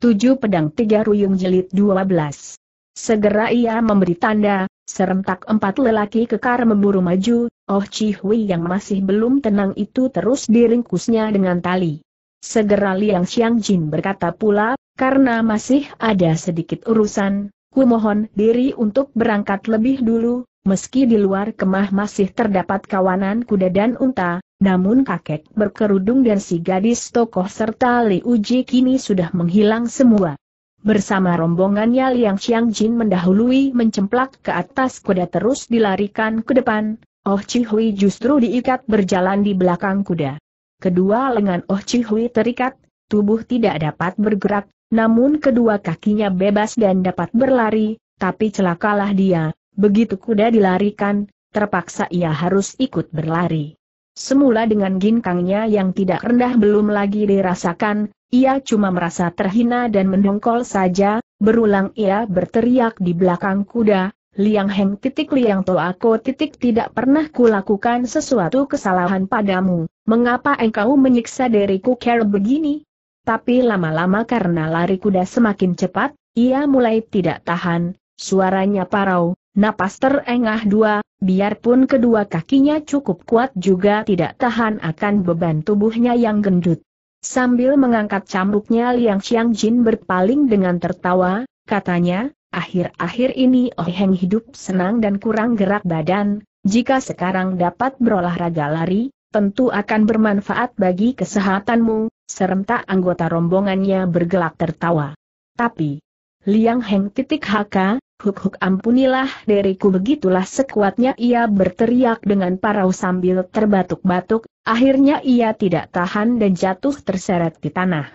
Tujuh pedang tiga ruyung jelit 12. Segera ia memberi tanda, serentak empat lelaki kekar memburu maju, Oh Chi Hui yang masih belum tenang itu terus diringkusnya dengan tali. Segera Liang Xiang Jin berkata pula, karena masih ada sedikit urusan, ku mohon diri untuk berangkat lebih dulu, meski di luar kemah masih terdapat kawanan kuda dan unta, namun kakek berkerudung dan si gadis tokoh serta Li Uji kini sudah menghilang semua. Bersama rombongannya Liang Jin mendahului mencemplak ke atas kuda terus dilarikan ke depan, Oh Chihui justru diikat berjalan di belakang kuda. Kedua lengan Oh Chihui terikat, tubuh tidak dapat bergerak, namun kedua kakinya bebas dan dapat berlari, tapi celakalah dia, begitu kuda dilarikan, terpaksa ia harus ikut berlari. Semula dengan ginkangnya yang tidak rendah belum lagi dirasakan, ia cuma merasa terhina dan mendongkol saja, berulang ia berteriak di belakang kuda, Liang Heng titik Liang To aku titik tidak pernah kulakukan sesuatu kesalahan padamu, mengapa engkau menyiksa diriku care begini? Tapi lama-lama karena lari kuda semakin cepat, ia mulai tidak tahan, suaranya parau, napas terengah dua, biarpun kedua kakinya cukup kuat juga tidak tahan akan beban tubuhnya yang gendut. Sambil mengangkat cambuknya, Liang Xiang Jin berpaling dengan tertawa, katanya, akhir-akhir ini Oh Heng hidup senang dan kurang gerak badan, jika sekarang dapat berolahraga lari, tentu akan bermanfaat bagi kesehatanmu, serentak anggota rombongannya bergelak tertawa. Tapi, Liang Heng titik haka, Huk huk ampunilah deriku begitulah sekuatnya ia berteriak dengan parau sambil terbatuk-batuk, akhirnya ia tidak tahan dan jatuh terseret di tanah.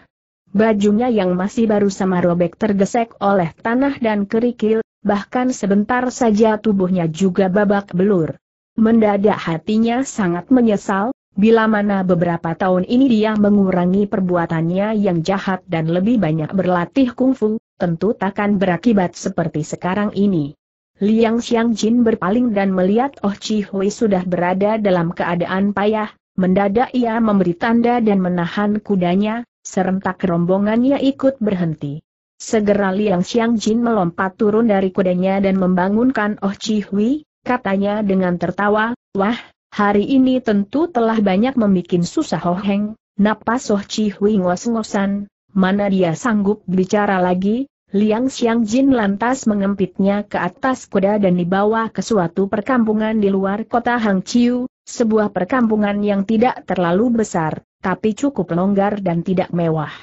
Bajunya yang masih baru sama robek tergesek oleh tanah dan kerikil, bahkan sebentar saja tubuhnya juga babak belur. Mendadak hatinya sangat menyesal, bila mana beberapa tahun ini dia mengurangi perbuatannya yang jahat dan lebih banyak berlatih kungfu, tentu takkan berakibat seperti sekarang ini. Liang Xiang Jin berpaling dan melihat Oh Chi Hui sudah berada dalam keadaan payah, mendadak ia memberi tanda dan menahan kudanya, serentak rombongannya ikut berhenti. Segera Liang Xiang Jin melompat turun dari kudanya dan membangunkan Oh Chi Hui, katanya dengan tertawa, Wah, hari ini tentu telah banyak membuat susah Oh Heng, napas Oh Chi Hui ngos-ngosan, Mana dia sanggup bicara lagi, Liang Xiang Jin lantas mengempitnya ke atas kuda dan dibawa ke suatu perkampungan di luar kota Hang Chiu, sebuah perkampungan yang tidak terlalu besar, tapi cukup longgar dan tidak mewah.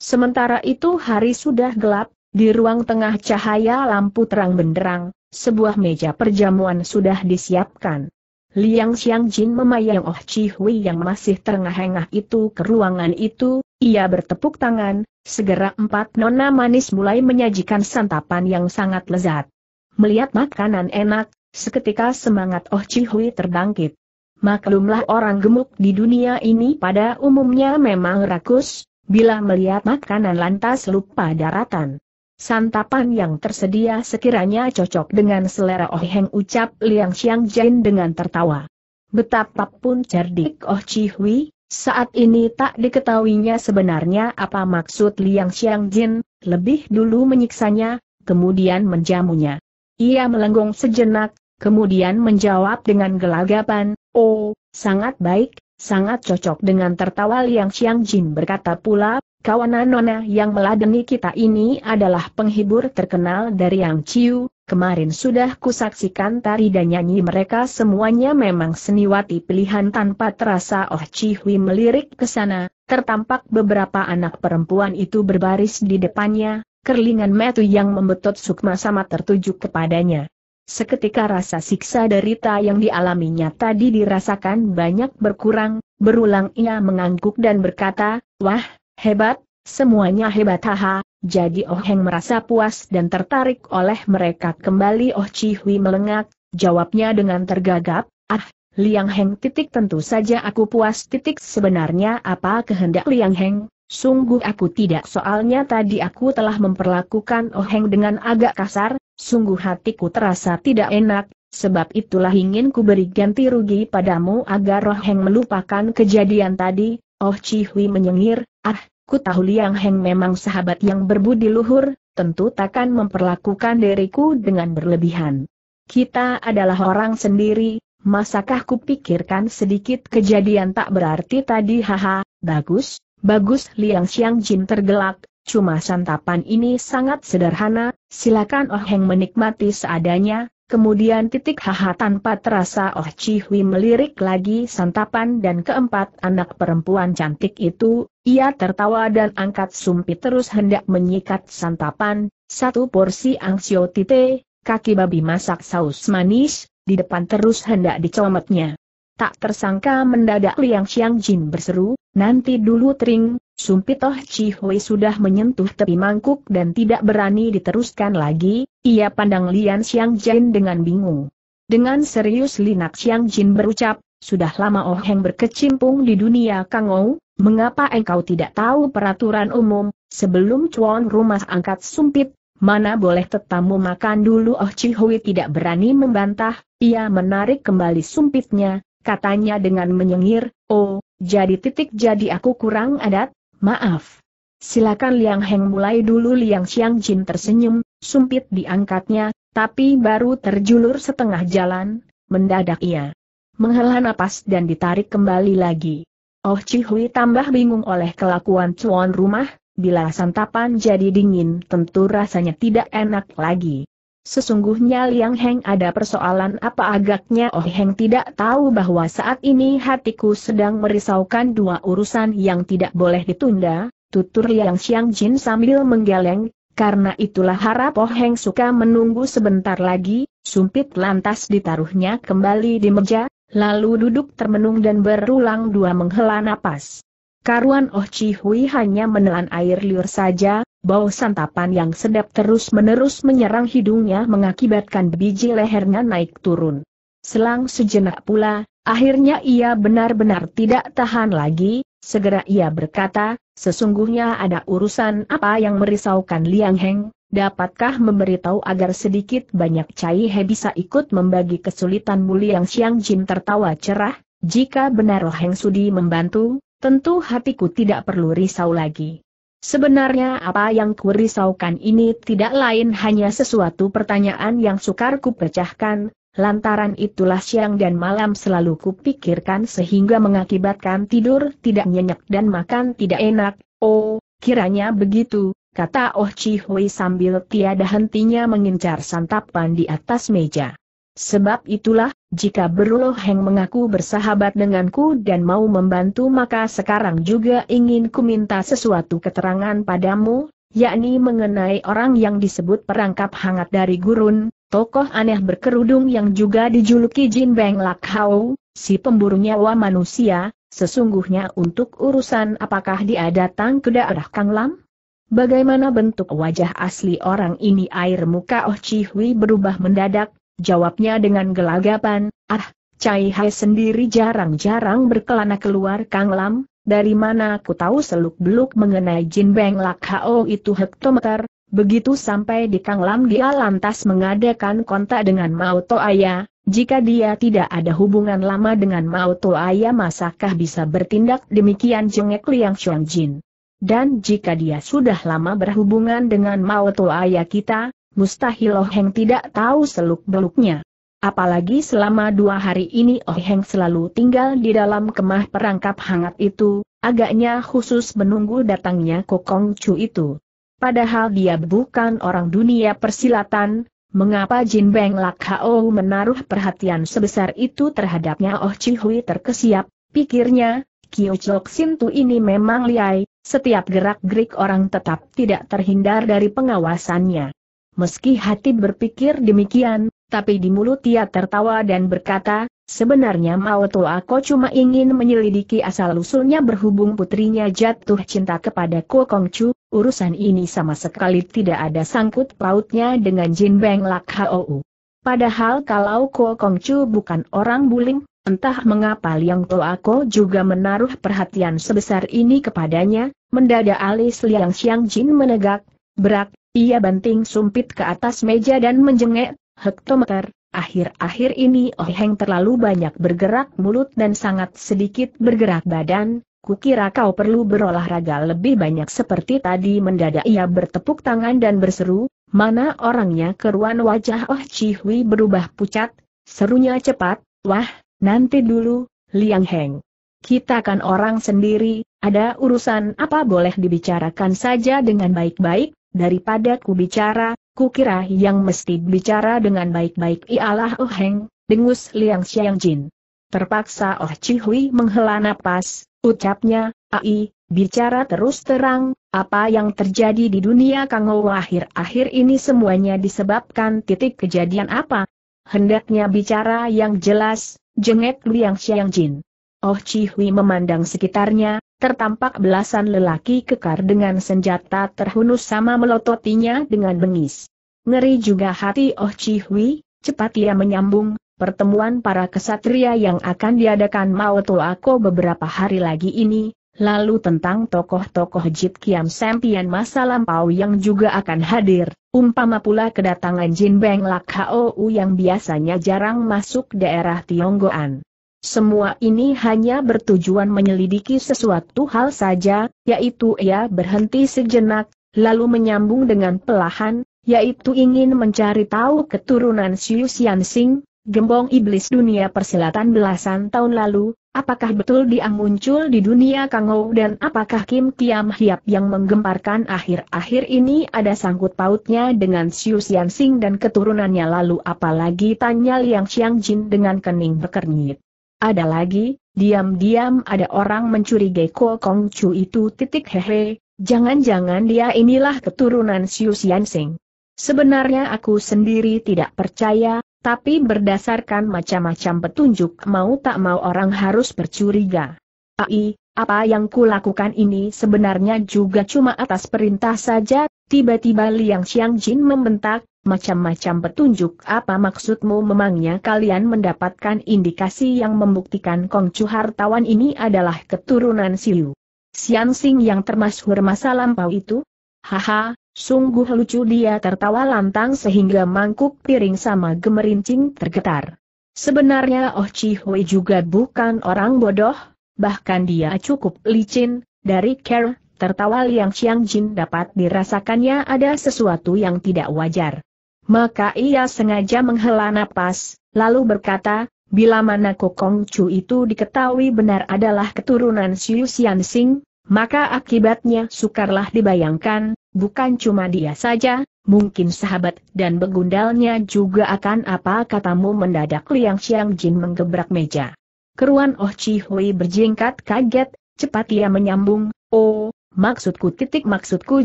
Sementara itu hari sudah gelap, di ruang tengah cahaya lampu terang benderang, sebuah meja perjamuan sudah disiapkan. Liang Xiangjin memayang Oh Chi Hui yang masih terengah-engah itu ke ruangan itu, ia bertepuk tangan, segera empat nona manis mulai menyajikan santapan yang sangat lezat. Melihat makanan enak, seketika semangat Oh Chi Hui terbangkit. Maklumlah orang gemuk di dunia ini pada umumnya memang rakus, bila melihat makanan lantas lupa daratan. Santapan yang tersedia sekiranya cocok dengan selera Oh Heng ucap Liang Xiang Jin dengan tertawa. Betapapun cerdik Oh Chi Hui, saat ini tak diketahuinya sebenarnya apa maksud Liang Xiang Jin, lebih dulu menyiksanya, kemudian menjamunya. Ia melengkung sejenak, kemudian menjawab dengan gelagapan, Oh, sangat baik, sangat cocok dengan tertawa Liang Xiang Jin berkata pula, Kawanan Nona yang meladeni kita ini adalah penghibur terkenal dari Yang Ciu, kemarin sudah kusaksikan tari dan nyanyi mereka semuanya memang seniwati pilihan tanpa terasa Oh Cihui melirik ke sana, tertampak beberapa anak perempuan itu berbaris di depannya, kerlingan metu yang membetot sukma sama tertuju kepadanya. Seketika rasa siksa derita yang dialaminya tadi dirasakan banyak berkurang, berulang ia mengangguk dan berkata, Wah, Hebat, semuanya hebat haha, jadi Oh Heng merasa puas dan tertarik oleh mereka kembali Oh Chi Hui melengak, jawabnya dengan tergagap, ah, Liang Heng titik tentu saja aku puas titik sebenarnya apa kehendak Liang Heng, sungguh aku tidak soalnya tadi aku telah memperlakukan Oh Heng dengan agak kasar, sungguh hatiku terasa tidak enak, sebab itulah ingin ku beri ganti rugi padamu agar Oh Heng melupakan kejadian tadi, Oh Chi Hui menyengir, ah, ku tahu Liang Heng memang sahabat yang berbudi luhur, tentu takkan memperlakukan diriku dengan berlebihan. Kita adalah orang sendiri, masakah ku pikirkan sedikit kejadian tak berarti tadi haha, bagus, bagus Liang Xiang Jin tergelak, cuma santapan ini sangat sederhana, silakan Oh Heng menikmati seadanya, Kemudian titik haha tanpa terasa Oh Chi Hui melirik lagi santapan dan keempat anak perempuan cantik itu, ia tertawa dan angkat sumpit terus hendak menyikat santapan, satu porsi angsio tite, kaki babi masak saus manis, di depan terus hendak dicometnya. Tak tersangka mendadak Liang Xiang Jin berseru, nanti dulu Tring, Sumpit Oh Chi sudah menyentuh tepi mangkuk dan tidak berani diteruskan lagi, ia pandang Lian Xiang Jin dengan bingung. Dengan serius Linak Xiang Jin berucap, sudah lama Oh Heng berkecimpung di dunia Kang Ou, mengapa engkau tidak tahu peraturan umum, sebelum cuan rumah angkat sumpit, mana boleh tetamu makan dulu Oh Chi tidak berani membantah, ia menarik kembali sumpitnya, katanya dengan menyengir, oh, jadi titik jadi aku kurang adat, Maaf. Silakan Liang Heng mulai dulu Liang Xiang Jin tersenyum, sumpit diangkatnya, tapi baru terjulur setengah jalan, mendadak ia menghela napas dan ditarik kembali lagi. Oh Cihui tambah bingung oleh kelakuan Cuan rumah, bila santapan jadi dingin tentu rasanya tidak enak lagi. Sesungguhnya Liang Heng ada persoalan apa agaknya Oh Heng tidak tahu bahwa saat ini hatiku sedang merisaukan dua urusan yang tidak boleh ditunda, tutur Liang Xiang Jin sambil menggeleng, karena itulah harap Oh Heng suka menunggu sebentar lagi, sumpit lantas ditaruhnya kembali di meja, lalu duduk termenung dan berulang dua menghela napas. Karuan Oh Chi Hui hanya menelan air liur saja, Bau santapan yang sedap terus-menerus menyerang hidungnya mengakibatkan biji lehernya naik turun. Selang sejenak pula, akhirnya ia benar-benar tidak tahan lagi, segera ia berkata, sesungguhnya ada urusan apa yang merisaukan Liang Heng, dapatkah memberitahu agar sedikit banyak Cai He bisa ikut membagi kesulitan muli Yang Xiang Jin tertawa cerah, jika benar Heng Sudi membantu, tentu hatiku tidak perlu risau lagi. Sebenarnya apa yang kurisaukan ini tidak lain hanya sesuatu pertanyaan yang sukar pecahkan, lantaran itulah siang dan malam selalu kupikirkan sehingga mengakibatkan tidur tidak nyenyak dan makan tidak enak, oh, kiranya begitu, kata Oh Chi Hui sambil tiada hentinya mengincar santapan di atas meja. Sebab itulah, jika Berlo Heng mengaku bersahabat denganku dan mau membantu maka sekarang juga ingin ku minta sesuatu keterangan padamu, yakni mengenai orang yang disebut perangkap hangat dari gurun, tokoh aneh berkerudung yang juga dijuluki Jin Beng Lak Hau, si pemburu nyawa manusia, sesungguhnya untuk urusan apakah dia datang ke daerah Lam? Bagaimana bentuk wajah asli orang ini air muka Oh Chi Hui berubah mendadak, Jawabnya dengan gelagapan, ah, Cai Hai sendiri jarang-jarang berkelana keluar Kang Lam, dari mana aku tahu seluk-beluk mengenai Jin Beng Lak Hao itu hektometer, begitu sampai di Kang Lam dia lantas mengadakan kontak dengan Mao To Aya, jika dia tidak ada hubungan lama dengan Mao To Aya masakah bisa bertindak demikian jengek Liang Jin? Dan jika dia sudah lama berhubungan dengan Mao To Aya kita, mustahil Oh Heng tidak tahu seluk-beluknya. Apalagi selama dua hari ini Oh Heng selalu tinggal di dalam kemah perangkap hangat itu, agaknya khusus menunggu datangnya Kokong Chu itu. Padahal dia bukan orang dunia persilatan, mengapa Jin Beng Lak Hao menaruh perhatian sebesar itu terhadapnya Oh Chi Hui terkesiap, pikirnya, Kyo Chok Sintu ini memang liai, setiap gerak-gerik orang tetap tidak terhindar dari pengawasannya. Meski hati berpikir demikian, tapi di mulut ia tertawa dan berkata, sebenarnya Maoto aku cuma ingin menyelidiki asal-usulnya berhubung putrinya jatuh cinta kepada Ko Chu. urusan ini sama sekali tidak ada sangkut pautnya dengan Jin Beng Lak Hou. Padahal kalau Ko Chu bukan orang buling, entah mengapa Liang To Ko juga menaruh perhatian sebesar ini kepadanya, mendadak alis Liang Xiang Jin menegak, berak, ia banting sumpit ke atas meja dan menjengek, hektometer, akhir-akhir ini Oh Heng terlalu banyak bergerak mulut dan sangat sedikit bergerak badan, kukira kau perlu berolahraga lebih banyak seperti tadi mendadak ia bertepuk tangan dan berseru, mana orangnya keruan wajah Oh Chihui berubah pucat, serunya cepat, wah, nanti dulu, Liang Heng. Kita kan orang sendiri, ada urusan apa boleh dibicarakan saja dengan baik-baik, daripada ku bicara, ku kira yang mesti bicara dengan baik-baik ialah Oheng. Oh dengus Liang Xiang Jin. Terpaksa Oh Chihui menghela napas, ucapnya, Ai, bicara terus terang, apa yang terjadi di dunia Kangou akhir-akhir ini semuanya disebabkan titik kejadian apa? Hendaknya bicara yang jelas, jengek Liang Xiang Jin. Oh Chi Hui memandang sekitarnya, tertampak belasan lelaki kekar dengan senjata terhunus sama melototinya dengan bengis. Ngeri juga hati Oh Chi Hui, cepat ia menyambung, pertemuan para kesatria yang akan diadakan Mao aku beberapa hari lagi ini, lalu tentang tokoh-tokoh Jit Kiam Sempian masa lampau yang juga akan hadir, umpama pula kedatangan Jin Beng Lak Hou yang biasanya jarang masuk daerah Tionggoan. Semua ini hanya bertujuan menyelidiki sesuatu hal saja, yaitu ia berhenti sejenak, lalu menyambung dengan pelahan, yaitu ingin mencari tahu keturunan Xiu Xianxing, gembong iblis dunia persilatan belasan tahun lalu, apakah betul dia muncul di dunia Kangou dan apakah Kim Kiam Hiap yang menggemparkan akhir-akhir ini ada sangkut pautnya dengan Xiu Xianxing dan keturunannya lalu apalagi tanya Liang Xiangjin dengan kening berkernyit. Ada lagi, diam-diam ada orang mencurigai Ko Kong Chu itu titik hehe, jangan-jangan dia inilah keturunan Xiu Sing. Sebenarnya aku sendiri tidak percaya, tapi berdasarkan macam-macam petunjuk mau tak mau orang harus bercuriga. Ai, apa yang kulakukan ini sebenarnya juga cuma atas perintah saja, tiba-tiba Liang Xiangjin membentak, Macam-macam petunjuk apa maksudmu memangnya kalian mendapatkan indikasi yang membuktikan Chu hartawan ini adalah keturunan Siu. Sian Sing yang termasuk masa lampau itu? Haha, sungguh lucu dia tertawa lantang sehingga mangkuk piring sama gemerincing tergetar. Sebenarnya Oh Chi Hui juga bukan orang bodoh, bahkan dia cukup licin, dari care, tertawa Liang Xiang Jin dapat dirasakannya ada sesuatu yang tidak wajar. Maka ia sengaja menghela napas, lalu berkata, bila mana Kokong Chu itu diketahui benar adalah keturunan Siu Xian Sing, maka akibatnya sukarlah dibayangkan, bukan cuma dia saja, mungkin sahabat dan begundalnya juga akan apa katamu mendadak Liang Xiang Jin menggebrak meja. Keruan Oh Chi Hui berjingkat kaget, cepat ia menyambung, oh, maksudku titik maksudku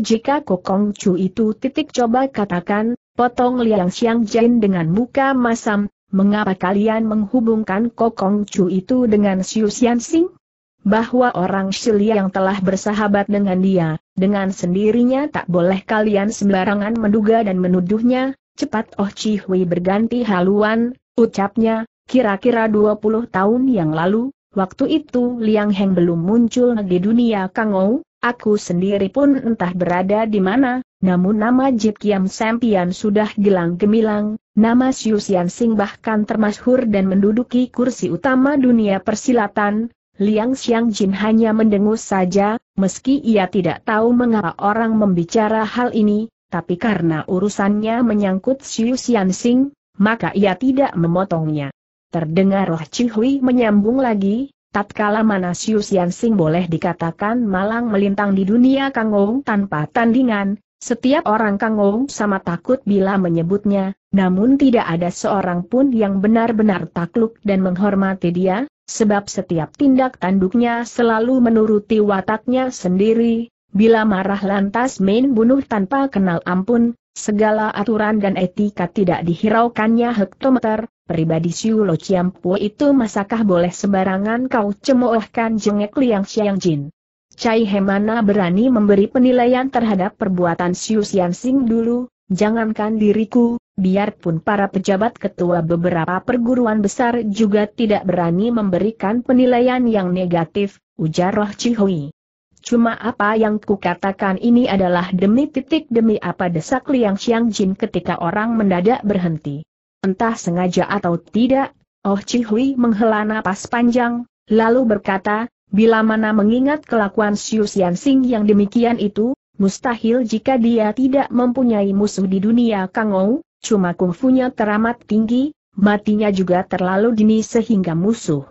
jika Kokong Chu itu titik coba katakan, Potong Liang Xiang Jin dengan muka masam, mengapa kalian menghubungkan Kokong Chu itu dengan Xiu Xian Sing? Bahwa orang Shilia yang telah bersahabat dengan dia, dengan sendirinya tak boleh kalian sembarangan menduga dan menuduhnya, cepat Oh Chi Hui berganti haluan, ucapnya, kira-kira 20 tahun yang lalu, waktu itu Liang Heng belum muncul di dunia Kangou, Aku sendiri pun entah berada di mana, namun nama Jip Kiam Sempian sudah gelang gemilang, nama Siu Sian Sing bahkan termasyhur dan menduduki kursi utama dunia persilatan, Liang Xiang Jin hanya mendengus saja, meski ia tidak tahu mengapa orang membicara hal ini, tapi karena urusannya menyangkut Siu Sian Sing, maka ia tidak memotongnya. Terdengar roh Hui menyambung lagi, Tatkala Manasius yang boleh dikatakan malang melintang di dunia Kangou tanpa tandingan, setiap orang Kangou sama takut bila menyebutnya, namun tidak ada seorang pun yang benar-benar takluk dan menghormati dia, sebab setiap tindak tanduknya selalu menuruti wataknya sendiri, bila marah lantas main bunuh tanpa kenal ampun, Segala aturan dan etika tidak dihiraukannya hektometer, pribadi Siu Lo Chiampu itu masakah boleh sembarangan kau cemoohkan jengek Liang Xiang Jin. Cai Hemana berani memberi penilaian terhadap perbuatan Siu Xian Sing dulu, jangankan diriku, biarpun para pejabat ketua beberapa perguruan besar juga tidak berani memberikan penilaian yang negatif, ujar Roh Cihui. Cuma apa yang kukatakan ini adalah demi titik demi apa desak Liang Xiang Jin ketika orang mendadak berhenti. Entah sengaja atau tidak, Oh Chi Hui menghela napas panjang, lalu berkata, bila mana mengingat kelakuan Xiu Xian Xing yang demikian itu, mustahil jika dia tidak mempunyai musuh di dunia Kang Kangou, cuma kungfunya teramat tinggi, matinya juga terlalu dini sehingga musuh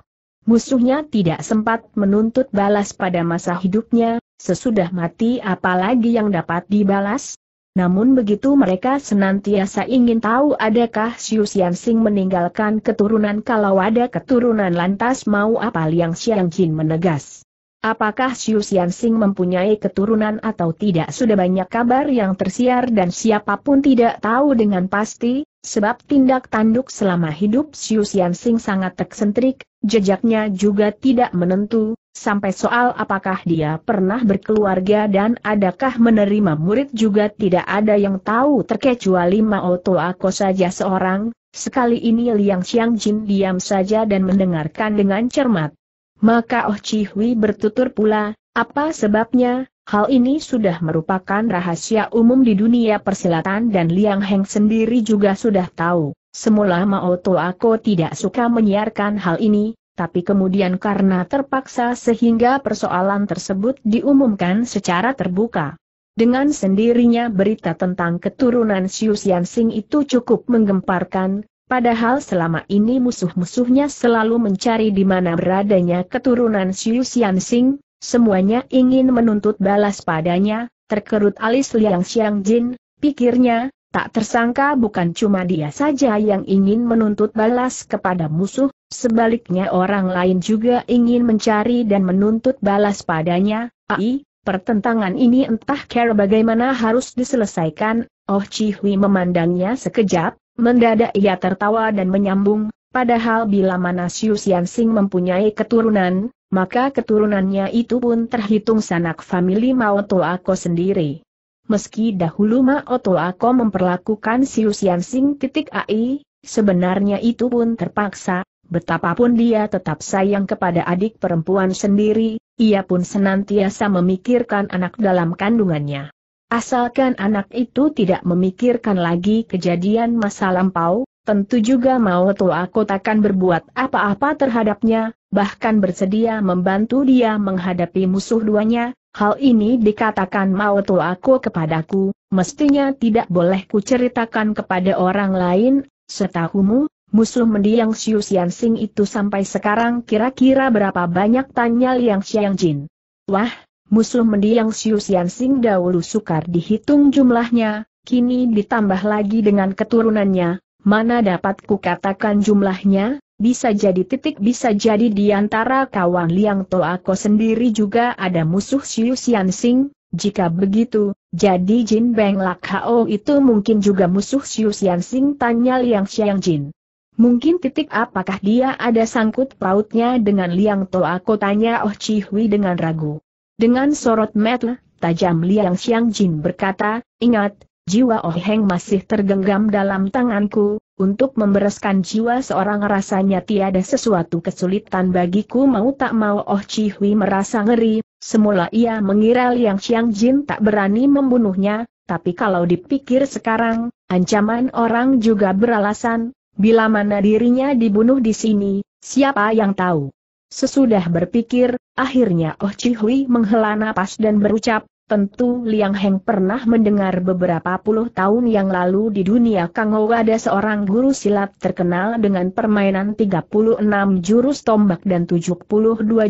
Musuhnya tidak sempat menuntut balas pada masa hidupnya, sesudah mati apalagi yang dapat dibalas? Namun begitu mereka senantiasa ingin tahu adakah Xiu Xianxing meninggalkan keturunan kalau ada keturunan lantas mau apa Liang Xiangjin menegas. Apakah Xiu Xianxing mempunyai keturunan atau tidak sudah banyak kabar yang tersiar dan siapapun tidak tahu dengan pasti, Sebab tindak tanduk selama hidup Xiu Xianxing sangat tercentrik, jejaknya juga tidak menentu, sampai soal apakah dia pernah berkeluarga dan adakah menerima murid juga tidak ada yang tahu terkecuali Mao Toako saja seorang, sekali ini Liang Xiangjin diam saja dan mendengarkan dengan cermat. Maka Oh Chi Hui bertutur pula, apa sebabnya, Hal ini sudah merupakan rahasia umum di dunia persilatan dan Liang Heng sendiri juga sudah tahu. Semula Mao Toako tidak suka menyiarkan hal ini, tapi kemudian karena terpaksa sehingga persoalan tersebut diumumkan secara terbuka. Dengan sendirinya berita tentang keturunan Xiu Xianxing itu cukup menggemparkan, padahal selama ini musuh-musuhnya selalu mencari di mana beradanya keturunan Xiu Xianxing, Semuanya ingin menuntut balas padanya, terkerut alis Liang Xiang Jin, pikirnya, tak tersangka bukan cuma dia saja yang ingin menuntut balas kepada musuh, sebaliknya orang lain juga ingin mencari dan menuntut balas padanya, ai, pertentangan ini entah care bagaimana harus diselesaikan, Oh Chi Hui memandangnya sekejap, mendadak ia tertawa dan menyambung, Padahal bila mana Xiu Xianxing mempunyai keturunan, maka keturunannya itu pun terhitung sanak famili Mao Toako sendiri. Meski dahulu Mao Toako memperlakukan Xiu Xianxing titik AI, sebenarnya itu pun terpaksa, betapapun dia tetap sayang kepada adik perempuan sendiri, ia pun senantiasa memikirkan anak dalam kandungannya. Asalkan anak itu tidak memikirkan lagi kejadian masa lampau, tentu juga mau aku takkan berbuat apa-apa terhadapnya, bahkan bersedia membantu dia menghadapi musuh duanya, hal ini dikatakan mau aku kepadaku, mestinya tidak boleh kuceritakan kepada orang lain, setahumu, Musuh mendiang Xiu Sing itu sampai sekarang kira-kira berapa banyak tanya Liang Xiangjin. Wah, musuh mendiang Xiu Sing dahulu sukar dihitung jumlahnya, kini ditambah lagi dengan keturunannya, mana dapat kukatakan jumlahnya, bisa jadi titik bisa jadi di antara kawan Liang Toako sendiri juga ada musuh Xiu Xian Sing, jika begitu, jadi Jin Beng Lak Hao itu mungkin juga musuh Xiu Xian Sing tanya Liang Xiang Jin. Mungkin titik apakah dia ada sangkut pautnya dengan Liang Toako tanya Oh Chi Hui dengan ragu. Dengan sorot mata, tajam Liang Xiang Jin berkata, ingat, jiwa Oh Heng masih tergenggam dalam tanganku, untuk membereskan jiwa seorang rasanya tiada sesuatu kesulitan bagiku mau tak mau Oh Chi merasa ngeri, semula ia mengira Liang Xiang Jin tak berani membunuhnya, tapi kalau dipikir sekarang, ancaman orang juga beralasan, bila mana dirinya dibunuh di sini, siapa yang tahu. Sesudah berpikir, akhirnya Oh Chi menghela napas dan berucap, Tentu Liang Heng pernah mendengar beberapa puluh tahun yang lalu di dunia Kang Kangou ada seorang guru silat terkenal dengan permainan 36 jurus tombak dan 72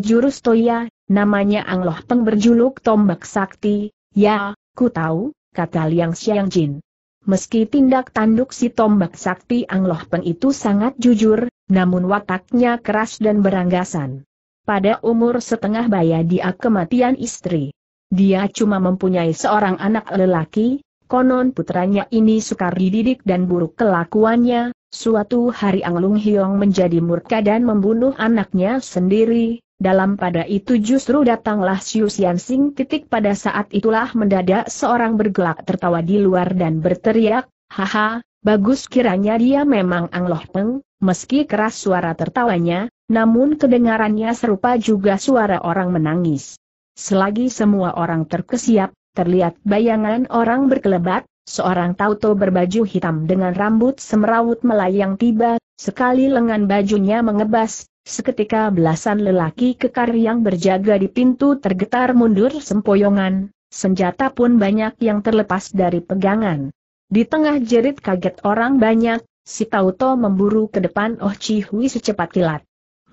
jurus toya, namanya Ang Angloh Peng berjuluk tombak sakti, ya, ku tahu, kata Liang Xiang Jin. Meski tindak tanduk si tombak sakti Ang Angloh Peng itu sangat jujur, namun wataknya keras dan beranggasan. Pada umur setengah baya dia kematian istri. Dia cuma mempunyai seorang anak lelaki, konon putranya ini sukar dididik dan buruk kelakuannya, suatu hari Ang Lung Hyong menjadi murka dan membunuh anaknya sendiri, dalam pada itu justru datanglah Siu Sian Sing titik pada saat itulah mendadak seorang bergelak tertawa di luar dan berteriak, haha, bagus kiranya dia memang Ang Loh Peng, meski keras suara tertawanya, namun kedengarannya serupa juga suara orang menangis. Selagi semua orang terkesiap, terlihat bayangan orang berkelebat, seorang tauto berbaju hitam dengan rambut semerawut melayang tiba, sekali lengan bajunya mengebas, seketika belasan lelaki kekar yang berjaga di pintu tergetar mundur sempoyongan, senjata pun banyak yang terlepas dari pegangan. Di tengah jerit kaget orang banyak, si Tauto memburu ke depan Oh Chi Hui secepat kilat.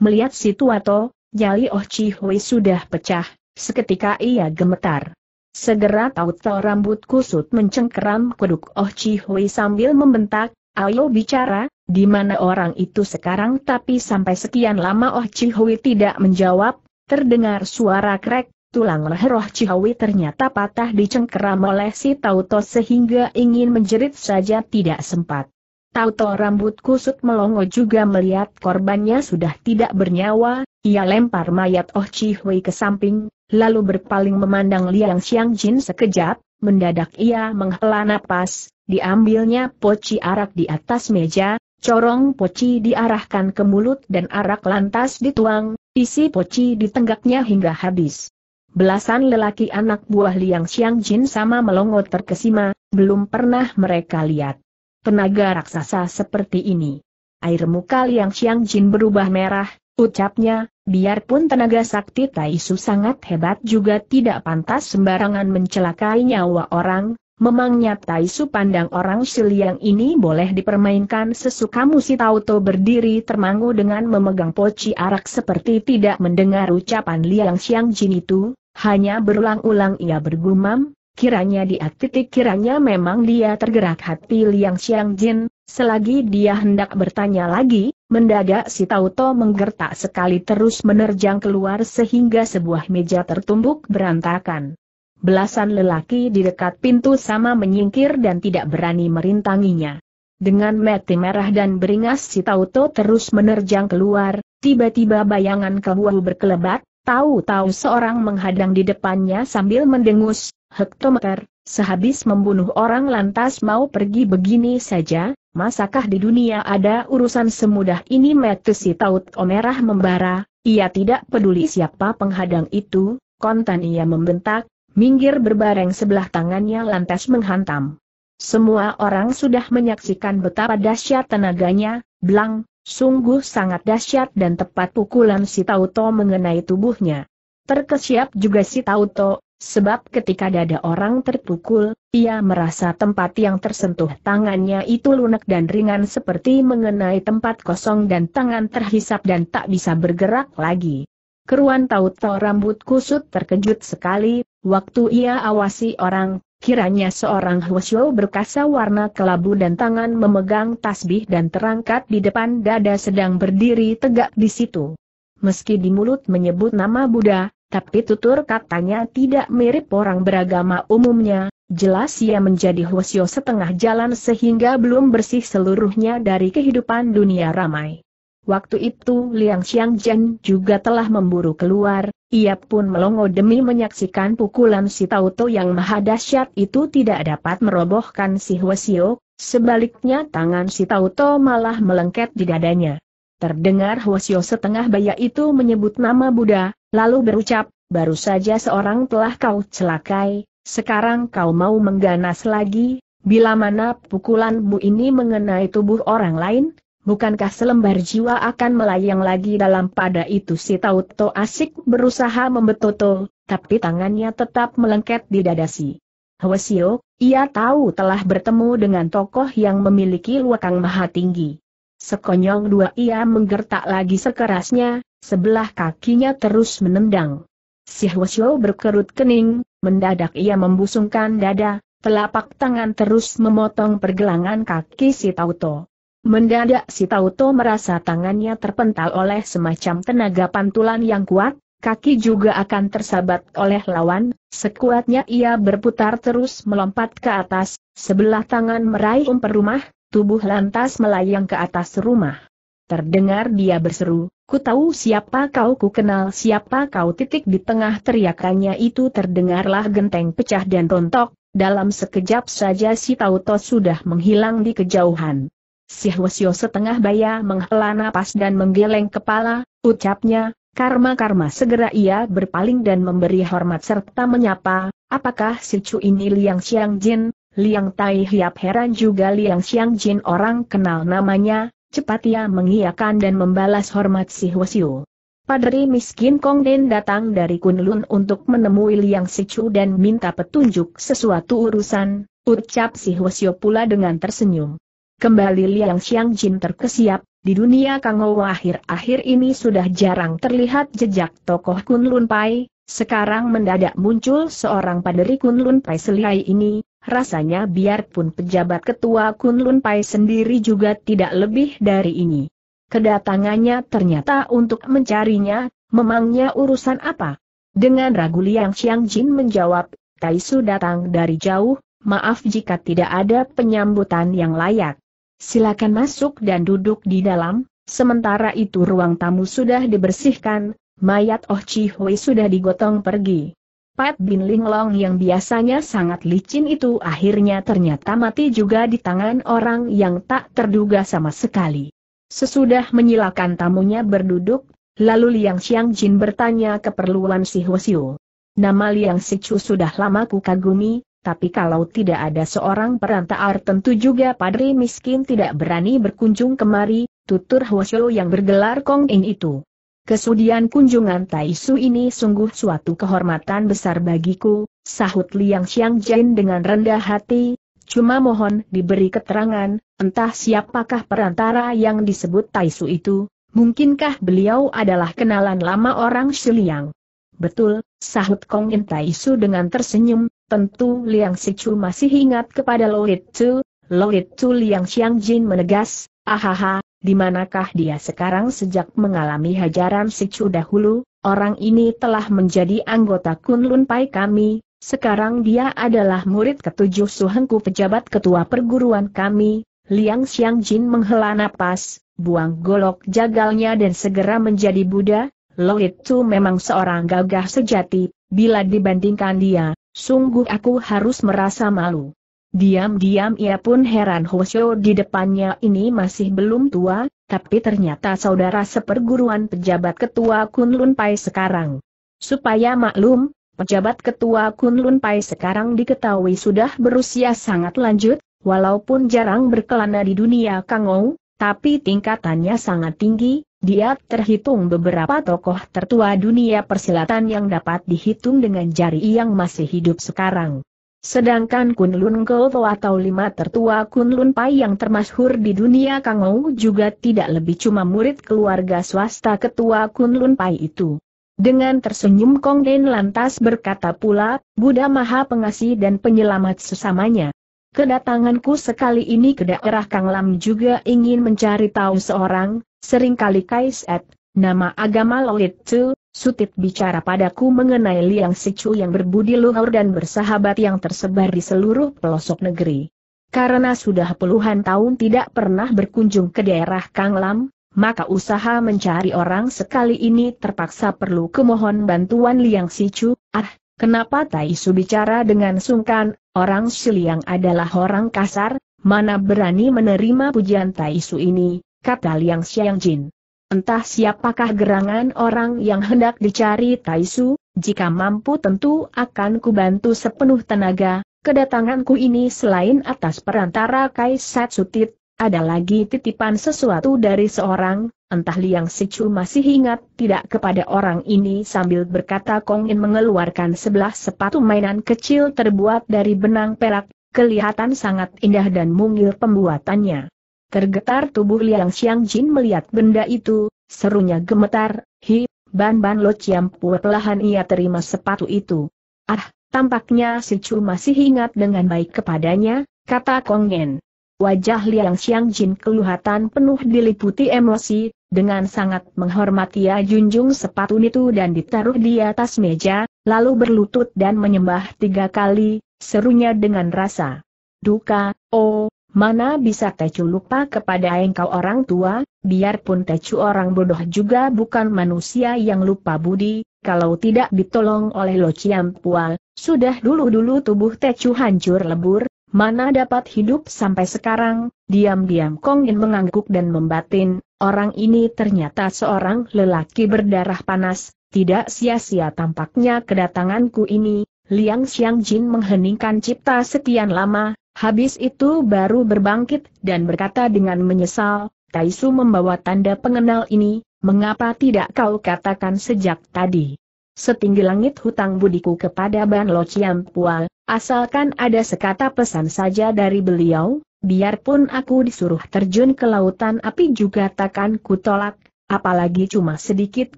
Melihat si Tuato, nyali Oh Chi Hui sudah pecah, Seketika ia gemetar. Segera tahu-tahu rambut kusut mencengkeram kuduk Oh Chi Hui sambil membentak, ayo bicara, di mana orang itu sekarang tapi sampai sekian lama Oh Chi Hui tidak menjawab, terdengar suara krek, Tulang leher oh Chi Hui ternyata patah dicengkeram oleh si Tauto sehingga ingin menjerit saja tidak sempat. Tauto rambut kusut melongo juga melihat korbannya sudah tidak bernyawa, ia lempar mayat Oh Chi Hui ke samping, lalu berpaling memandang Liang Xiang Jin sekejap, mendadak ia menghela napas, diambilnya poci arak di atas meja, corong poci diarahkan ke mulut dan arak lantas dituang, isi poci ditenggaknya hingga habis. Belasan lelaki anak buah Liang Xiang Jin sama melongot terkesima, belum pernah mereka lihat tenaga raksasa seperti ini. Air muka Liang Xiang Jin berubah merah, Ucapnya, biarpun tenaga sakti Taisu sangat hebat juga tidak pantas sembarangan mencelakai nyawa orang, memangnya Taisu pandang orang siliang ini boleh dipermainkan sesukamu si Tauto berdiri termangu dengan memegang poci arak seperti tidak mendengar ucapan Liang Xiang Jin itu, hanya berulang-ulang ia bergumam, kiranya dia titik kiranya memang dia tergerak hati Liang Xiang Jin, selagi dia hendak bertanya lagi, Mendadak si Tauto menggertak sekali terus menerjang keluar sehingga sebuah meja tertumbuk berantakan. Belasan lelaki di dekat pintu sama menyingkir dan tidak berani merintanginya. Dengan mati merah dan beringas si Tauto terus menerjang keluar, tiba-tiba bayangan kebuahu berkelebat, tahu-tahu seorang menghadang di depannya sambil mendengus, hektometer, Sehabis membunuh orang lantas mau pergi begini saja, masakah di dunia ada urusan semudah ini metusi taut omerah membara, ia tidak peduli siapa penghadang itu, kontan ia membentak, minggir berbareng sebelah tangannya lantas menghantam. Semua orang sudah menyaksikan betapa dahsyat tenaganya, belang, sungguh sangat dahsyat dan tepat pukulan si Tauto mengenai tubuhnya. Terkesiap juga si Tauto, Sebab ketika dada orang terpukul, ia merasa tempat yang tersentuh tangannya itu lunak dan ringan seperti mengenai tempat kosong dan tangan terhisap dan tak bisa bergerak lagi. Keruan taut-taut rambut kusut terkejut sekali, waktu ia awasi orang, kiranya seorang Hwasyo berkasa warna kelabu dan tangan memegang tasbih dan terangkat di depan dada sedang berdiri tegak di situ. Meski di mulut menyebut nama Buddha, tapi tutur katanya tidak mirip orang beragama umumnya, jelas ia menjadi husyo setengah jalan sehingga belum bersih seluruhnya dari kehidupan dunia ramai. Waktu itu Liang Xiangzhen juga telah memburu keluar, ia pun melongo demi menyaksikan pukulan si Tauto yang maha dahsyat itu tidak dapat merobohkan si Hwasyo, sebaliknya tangan si Tauto malah melengket di dadanya. Terdengar Hwasyo setengah baya itu menyebut nama Buddha, lalu berucap, baru saja seorang telah kau celakai, sekarang kau mau mengganas lagi, bila mana pukulanmu ini mengenai tubuh orang lain, bukankah selembar jiwa akan melayang lagi dalam pada itu si Tauto asik berusaha membetoto, tapi tangannya tetap melengket di dada si. Hwasyo, ia tahu telah bertemu dengan tokoh yang memiliki luakang maha tinggi. Sekonyong dua ia menggertak lagi sekerasnya, sebelah kakinya terus menendang. Si Hwasyo berkerut kening, mendadak ia membusungkan dada, telapak tangan terus memotong pergelangan kaki si Tauto. Mendadak si Tauto merasa tangannya terpental oleh semacam tenaga pantulan yang kuat, kaki juga akan tersabat oleh lawan, sekuatnya ia berputar terus melompat ke atas, sebelah tangan meraih umper rumah, tubuh lantas melayang ke atas rumah. Terdengar dia berseru, ku tahu siapa kau ku kenal siapa kau titik di tengah teriakannya itu terdengarlah genteng pecah dan rontok, dalam sekejap saja si Tauto sudah menghilang di kejauhan. Si Hwasyo setengah baya menghela napas dan menggeleng kepala, ucapnya, karma-karma segera ia berpaling dan memberi hormat serta menyapa, apakah si Cu ini Liang Siang Jin, Liang Tai Hiap heran juga Liang Xiang Jin orang kenal namanya, cepat ia mengiakan dan membalas hormat si Hwasyu. Padri miskin Kong Den datang dari Kunlun untuk menemui Liang Sichu dan minta petunjuk sesuatu urusan, ucap si Hwasyu pula dengan tersenyum. Kembali Liang Xiang Jin terkesiap, di dunia Kangowo akhir-akhir ini sudah jarang terlihat jejak tokoh Kunlun Pai, sekarang mendadak muncul seorang padri Kunlun Pai selai ini, rasanya biarpun pejabat ketua Kunlun Pai sendiri juga tidak lebih dari ini. Kedatangannya ternyata untuk mencarinya, memangnya urusan apa? Dengan ragu Liang Xiang Jin menjawab, Taisu datang dari jauh, maaf jika tidak ada penyambutan yang layak. Silakan masuk dan duduk di dalam, sementara itu ruang tamu sudah dibersihkan, mayat Oh Chi Hui sudah digotong pergi. Pat Bin Linglong yang biasanya sangat licin itu akhirnya ternyata mati juga di tangan orang yang tak terduga sama sekali. Sesudah menyilakan tamunya berduduk, lalu Liang Xiang Jin bertanya keperluan si Huosiu. Nama Liang Sichu sudah lama ku kagumi, tapi kalau tidak ada seorang perantaar tentu juga padri miskin tidak berani berkunjung kemari, tutur Huosiu yang bergelar Kong Ing itu. Kesudian kunjungan Taisu ini sungguh suatu kehormatan besar bagiku, sahut Liang Xiang Jin dengan rendah hati, cuma mohon diberi keterangan, entah siapakah perantara yang disebut Taisu itu, mungkinkah beliau adalah kenalan lama orang Shiliang? Betul, sahut Kong In Taisu dengan tersenyum, tentu Liang Sichu masih ingat kepada Loit Tzu, Loit Tzu Liang Xiang Jin menegas, ahaha, di manakah dia sekarang sejak mengalami hajaran si Chu dahulu, orang ini telah menjadi anggota Kunlun Pai kami, sekarang dia adalah murid ketujuh Suhengku pejabat ketua perguruan kami, Liang Xiangjin menghela napas, buang golok jagalnya dan segera menjadi Buddha, Lo itu memang seorang gagah sejati, bila dibandingkan dia, sungguh aku harus merasa malu. Diam-diam ia pun heran Hosyo di depannya ini masih belum tua, tapi ternyata saudara seperguruan pejabat ketua Kunlun Pai sekarang. Supaya maklum, pejabat ketua Kunlun Pai sekarang diketahui sudah berusia sangat lanjut, walaupun jarang berkelana di dunia Kangou, tapi tingkatannya sangat tinggi, dia terhitung beberapa tokoh tertua dunia persilatan yang dapat dihitung dengan jari yang masih hidup sekarang. Sedangkan Kunlun Goto atau lima tertua Kunlun Pai yang termasyhur di dunia Kangou juga tidak lebih cuma murid keluarga swasta ketua Kunlun Pai itu. Dengan tersenyum Kong Den lantas berkata pula, Buddha Maha Pengasih dan Penyelamat sesamanya. Kedatanganku sekali ini ke daerah Kang Lam juga ingin mencari tahu seorang, seringkali Kaiset, nama agama Lolit Tzu, Sutit bicara padaku mengenai Liang Sichu yang berbudi luhur dan bersahabat yang tersebar di seluruh pelosok negeri. Karena sudah puluhan tahun tidak pernah berkunjung ke daerah Kanglam, maka usaha mencari orang sekali ini terpaksa perlu kemohon bantuan Liang Sichu. Ah, kenapa Tai Su bicara dengan sungkan, orang Siliang adalah orang kasar, mana berani menerima pujian Tai Su ini, kata Liang Xiangjin. Entah siapakah gerangan orang yang hendak dicari Taisu, jika mampu tentu akan kubantu sepenuh tenaga, kedatanganku ini selain atas perantara Kaisat Sutit, ada lagi titipan sesuatu dari seorang, entah Liang Sichu masih ingat tidak kepada orang ini sambil berkata Kongin mengeluarkan sebelah sepatu mainan kecil terbuat dari benang perak, kelihatan sangat indah dan mungil pembuatannya. Tergetar tubuh Liang Xiang Jin melihat benda itu, serunya gemetar, hi, ban ban lo ciampua perlahan ia terima sepatu itu. Ah, tampaknya si Chu masih ingat dengan baik kepadanya, kata Kongen. Wajah Liang Xiang Jin keluhatan penuh diliputi emosi, dengan sangat menghormati ia junjung sepatu itu dan ditaruh di atas meja, lalu berlutut dan menyembah tiga kali, serunya dengan rasa. Duka, oh, Mana bisa Tecu lupa kepada engkau orang tua, biarpun Tecu orang bodoh juga bukan manusia yang lupa budi, kalau tidak ditolong oleh Lo Pua, sudah dulu-dulu tubuh Tecu hancur lebur, mana dapat hidup sampai sekarang, diam-diam Kong mengangguk dan membatin, orang ini ternyata seorang lelaki berdarah panas, tidak sia-sia tampaknya kedatanganku ini, Liang Xiang Jin mengheningkan cipta sekian lama, Habis itu baru berbangkit dan berkata dengan menyesal, Taisu membawa tanda pengenal ini, mengapa tidak kau katakan sejak tadi? Setinggi langit hutang budiku kepada Ban Lo Pua, asalkan ada sekata pesan saja dari beliau, biarpun aku disuruh terjun ke lautan api juga takkan kutolak, apalagi cuma sedikit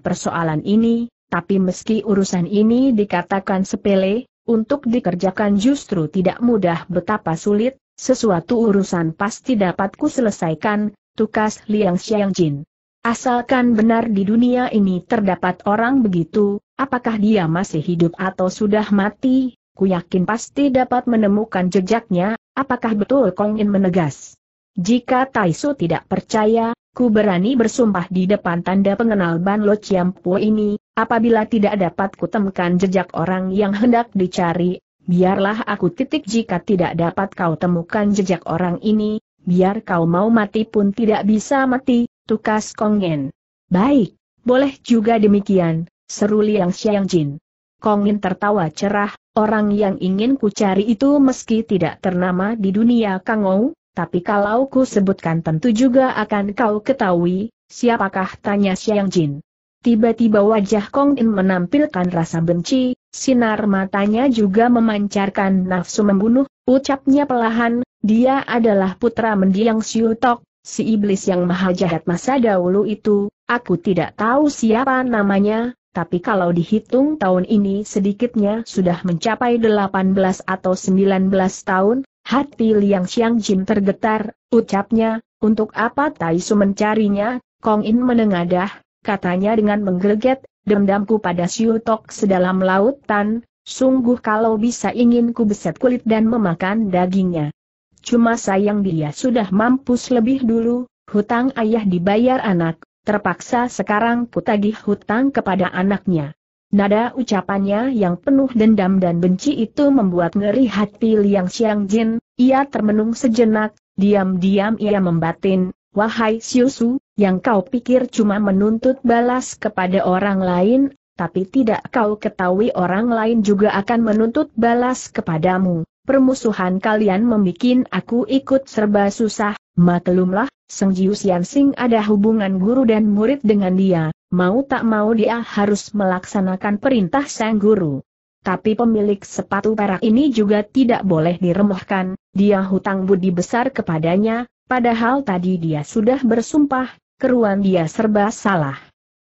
persoalan ini, tapi meski urusan ini dikatakan sepele, untuk dikerjakan justru tidak mudah betapa sulit, sesuatu urusan pasti dapat kuselesaikan, tukas Liang Xiang Jin. Asalkan benar di dunia ini terdapat orang begitu, apakah dia masih hidup atau sudah mati, ku yakin pasti dapat menemukan jejaknya, apakah betul Kong In menegas. Jika Taisu tidak percaya, ku berani bersumpah di depan tanda pengenal Ban Lo Po ini, apabila tidak dapat kutemukan jejak orang yang hendak dicari, biarlah aku titik jika tidak dapat kau temukan jejak orang ini, biar kau mau mati pun tidak bisa mati, tukas Kongen. Baik, boleh juga demikian, seru Liang Xiang Jin. Kongen tertawa cerah, orang yang ingin ku cari itu meski tidak ternama di dunia Kangou, tapi kalau ku sebutkan tentu juga akan kau ketahui, siapakah tanya Siang Jin. Tiba-tiba wajah Kong In menampilkan rasa benci, sinar matanya juga memancarkan nafsu membunuh, ucapnya pelahan, dia adalah putra mendiang Siu Tok, si iblis yang maha jahat masa dahulu itu, aku tidak tahu siapa namanya, tapi kalau dihitung tahun ini sedikitnya sudah mencapai 18 atau 19 tahun, Hati Liang Xiang Jin tergetar, ucapnya, untuk apa Taisu mencarinya, Kong In menengadah, katanya dengan menggeleget, dendamku pada Siu Tok sedalam lautan, sungguh kalau bisa ingin ku beset kulit dan memakan dagingnya. Cuma sayang dia sudah mampus lebih dulu, hutang ayah dibayar anak, terpaksa sekarang ku hutang kepada anaknya. Nada ucapannya yang penuh dendam dan benci itu membuat ngeri hati Liang Jin. ia termenung sejenak, diam-diam ia membatin, wahai Siusu, yang kau pikir cuma menuntut balas kepada orang lain, tapi tidak kau ketahui orang lain juga akan menuntut balas kepadamu. Permusuhan kalian membuat aku ikut serba susah, maklumlah, Seng Jiusian Sing ada hubungan guru dan murid dengan dia, mau tak mau dia harus melaksanakan perintah sang guru. Tapi pemilik sepatu perak ini juga tidak boleh diremehkan, dia hutang budi besar kepadanya, padahal tadi dia sudah bersumpah, keruan dia serba salah.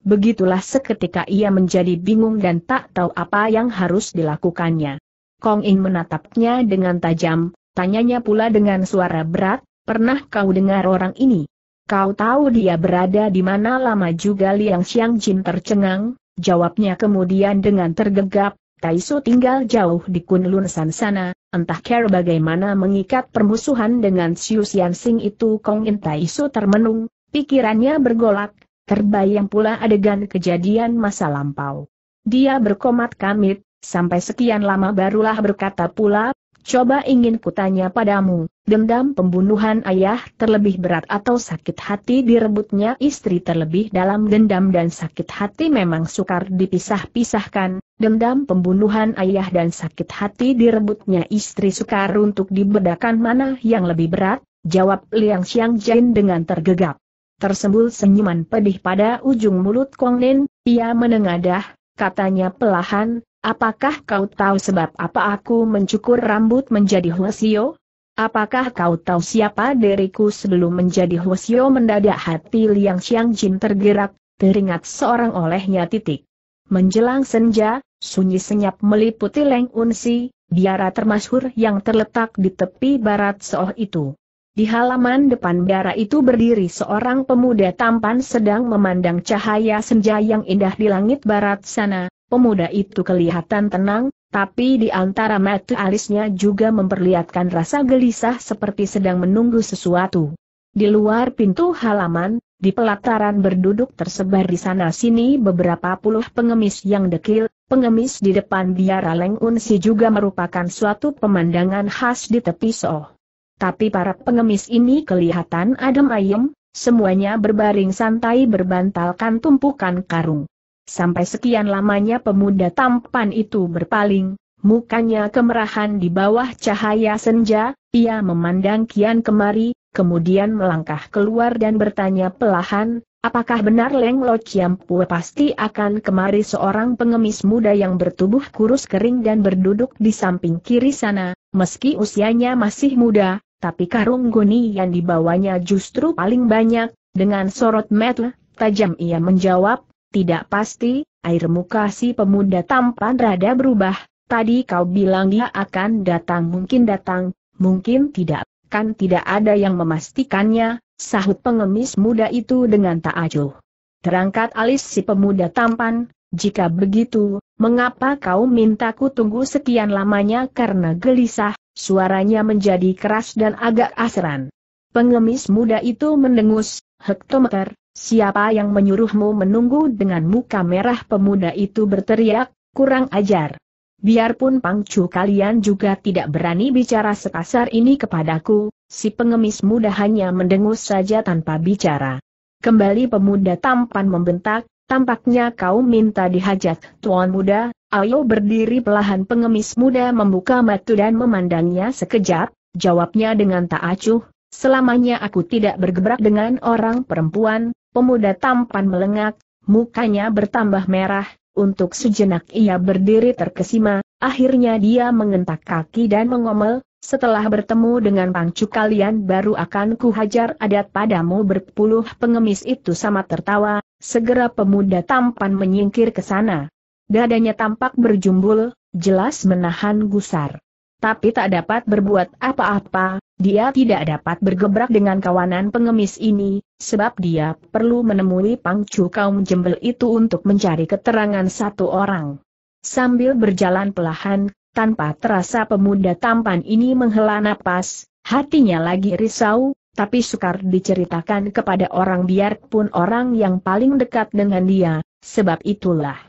Begitulah seketika ia menjadi bingung dan tak tahu apa yang harus dilakukannya. Kong In menatapnya dengan tajam, tanyanya pula dengan suara berat, Pernah kau dengar orang ini? Kau tahu dia berada di mana lama juga Liang Xiang Jin tercengang, jawabnya kemudian dengan tergegap, Taisu tinggal jauh di Kunlun San sana, entah care bagaimana mengikat permusuhan dengan Xiu Sing itu Kong In Taisu termenung, pikirannya bergolak, terbayang pula adegan kejadian masa lampau. Dia berkomat kamit, sampai sekian lama barulah berkata pula, coba ingin kutanya padamu, dendam pembunuhan ayah terlebih berat atau sakit hati direbutnya istri terlebih dalam dendam dan sakit hati memang sukar dipisah-pisahkan, dendam pembunuhan ayah dan sakit hati direbutnya istri sukar untuk dibedakan mana yang lebih berat, jawab Liang Xiang Jin dengan tergegap. Tersembul senyuman pedih pada ujung mulut Kong Nin, ia menengadah, katanya pelahan, apakah kau tahu sebab apa aku mencukur rambut menjadi huasio? Apakah kau tahu siapa diriku sebelum menjadi Hwasyo mendadak hati Liang Jin tergerak, teringat seorang olehnya titik. Menjelang senja, sunyi senyap meliputi Leng Unsi, biara termasyhur yang terletak di tepi barat seoh itu. Di halaman depan biara itu berdiri seorang pemuda tampan sedang memandang cahaya senja yang indah di langit barat sana, pemuda itu kelihatan tenang, tapi di antara mata alisnya juga memperlihatkan rasa gelisah seperti sedang menunggu sesuatu. Di luar pintu halaman, di pelataran berduduk tersebar di sana-sini beberapa puluh pengemis yang dekil, pengemis di depan biara Leng Unsi juga merupakan suatu pemandangan khas di tepi soh. Tapi para pengemis ini kelihatan adem ayem, semuanya berbaring santai berbantalkan tumpukan karung. Sampai sekian lamanya pemuda tampan itu berpaling, mukanya kemerahan di bawah cahaya senja, ia memandang kian kemari, kemudian melangkah keluar dan bertanya pelahan, Apakah benar Leng Lo Chiam pasti akan kemari seorang pengemis muda yang bertubuh kurus kering dan berduduk di samping kiri sana, meski usianya masih muda, tapi karung goni yang dibawanya justru paling banyak, dengan sorot mata tajam ia menjawab, tidak pasti, air muka si pemuda tampan rada berubah, tadi kau bilang dia akan datang mungkin datang, mungkin tidak, kan tidak ada yang memastikannya, sahut pengemis muda itu dengan tak acuh. Terangkat alis si pemuda tampan, jika begitu, mengapa kau mintaku tunggu sekian lamanya karena gelisah, suaranya menjadi keras dan agak asran. Pengemis muda itu mendengus, hektometer, Siapa yang menyuruhmu menunggu dengan muka merah pemuda itu berteriak, kurang ajar. Biarpun pangcu kalian juga tidak berani bicara sekasar ini kepadaku, si pengemis muda hanya mendengus saja tanpa bicara. Kembali pemuda tampan membentak, tampaknya kau minta dihajat, tuan muda, ayo berdiri pelahan pengemis muda membuka mata dan memandangnya sekejap, jawabnya dengan tak acuh, selamanya aku tidak bergebrak dengan orang perempuan, Pemuda tampan melengak, mukanya bertambah merah, untuk sejenak ia berdiri terkesima, akhirnya dia mengentak kaki dan mengomel, setelah bertemu dengan pangcu kalian baru akan kuhajar adat padamu berpuluh pengemis itu sama tertawa, segera pemuda tampan menyingkir ke sana. Dadanya tampak berjumbul, jelas menahan gusar. Tapi tak dapat berbuat apa-apa, dia tidak dapat bergebrak dengan kawanan pengemis ini, sebab dia perlu menemui pangcu kaum jembel itu untuk mencari keterangan satu orang. Sambil berjalan pelahan, tanpa terasa pemuda tampan ini menghela napas, hatinya lagi risau, tapi sukar diceritakan kepada orang biarpun orang yang paling dekat dengan dia, sebab itulah.